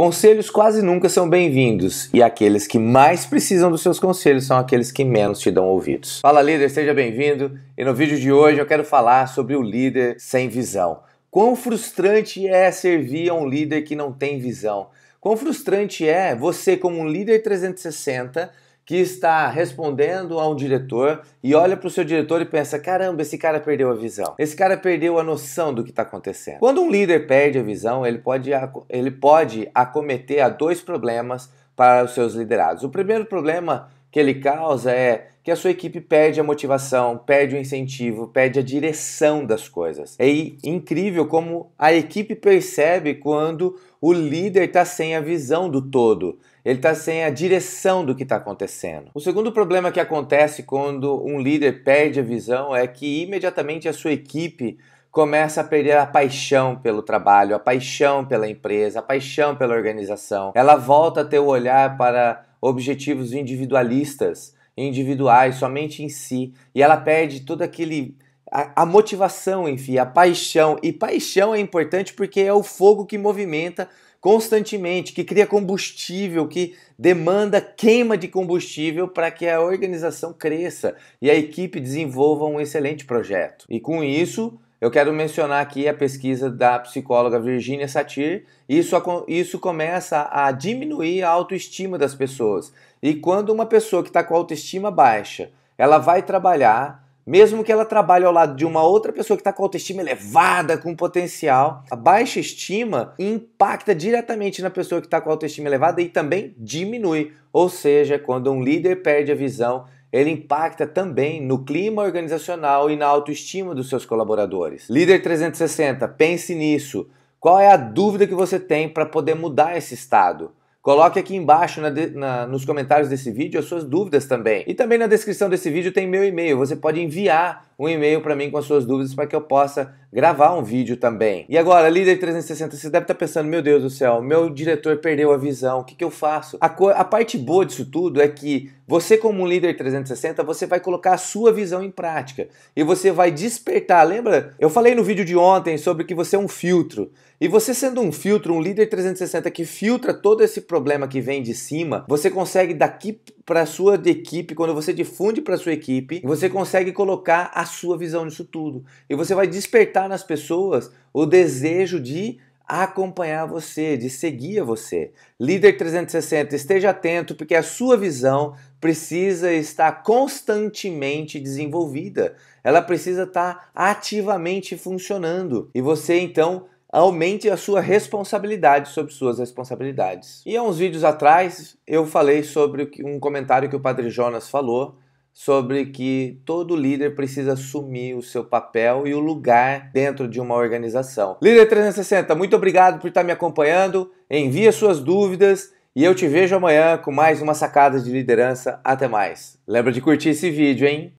Conselhos quase nunca são bem-vindos e aqueles que mais precisam dos seus conselhos são aqueles que menos te dão ouvidos. Fala líder, seja bem-vindo e no vídeo de hoje eu quero falar sobre o líder sem visão. Quão frustrante é servir a um líder que não tem visão. Quão frustrante é você, como um líder 360, que está respondendo a um diretor e olha para o seu diretor e pensa: caramba, esse cara perdeu a visão, esse cara perdeu a noção do que está acontecendo. Quando um líder perde a visão, ele pode, ele pode acometer a dois problemas para os seus liderados. O primeiro problema que ele causa é que a sua equipe perde a motivação, perde o incentivo, perde a direção das coisas. É incrível como a equipe percebe quando o líder está sem a visão do todo, ele está sem a direção do que está acontecendo. O segundo problema que acontece quando um líder perde a visão é que imediatamente a sua equipe começa a perder a paixão pelo trabalho, a paixão pela empresa, a paixão pela organização. Ela volta a ter o olhar para objetivos individualistas individuais, somente em si, e ela perde todo aquele a, a, motivação, enfim, a paixão. E paixão é importante porque é o fogo que movimenta constantemente, que cria combustível, que demanda queima de combustível para que a organização cresça e a equipe desenvolva um excelente projeto. E com isso, eu quero mencionar aqui a pesquisa da psicóloga Virginia Satir. Isso, isso começa a diminuir a autoestima das pessoas. E quando uma pessoa que está com autoestima baixa, ela vai trabalhar, mesmo que ela trabalhe ao lado de uma outra pessoa que está com autoestima elevada, com potencial, a baixa estima impacta diretamente na pessoa que está com autoestima elevada e também diminui. Ou seja, quando um líder perde a visão ele impacta também no clima organizacional e na autoestima dos seus colaboradores. Líder 360, pense nisso. Qual é a dúvida que você tem para poder mudar esse estado? Coloque aqui embaixo na de, na, nos comentários desse vídeo as suas dúvidas também. E também na descrição desse vídeo tem meu e-mail. Você pode enviar um e-mail para mim com as suas dúvidas para que eu possa gravar um vídeo também. E agora, líder 360, você deve estar tá pensando, meu Deus do céu, meu diretor perdeu a visão, o que, que eu faço? A, a parte boa disso tudo é que você, como um líder 360, você vai colocar a sua visão em prática e você vai despertar. Lembra? Eu falei no vídeo de ontem sobre que você é um filtro. E você sendo um filtro, um líder 360 que filtra todo esse problema que vem de cima, você consegue daqui para sua equipe, quando você difunde para sua equipe, você consegue colocar a sua visão disso tudo. E você vai despertar nas pessoas o desejo de acompanhar você, de seguir você. Líder 360, esteja atento porque a sua visão precisa estar constantemente desenvolvida. Ela precisa estar ativamente funcionando. E você então aumente a sua responsabilidade sobre suas responsabilidades. E há uns vídeos atrás eu falei sobre um comentário que o Padre Jonas falou sobre que todo líder precisa assumir o seu papel e o lugar dentro de uma organização. Líder 360, muito obrigado por estar me acompanhando. Envie suas dúvidas e eu te vejo amanhã com mais uma sacada de liderança. Até mais. Lembra de curtir esse vídeo, hein?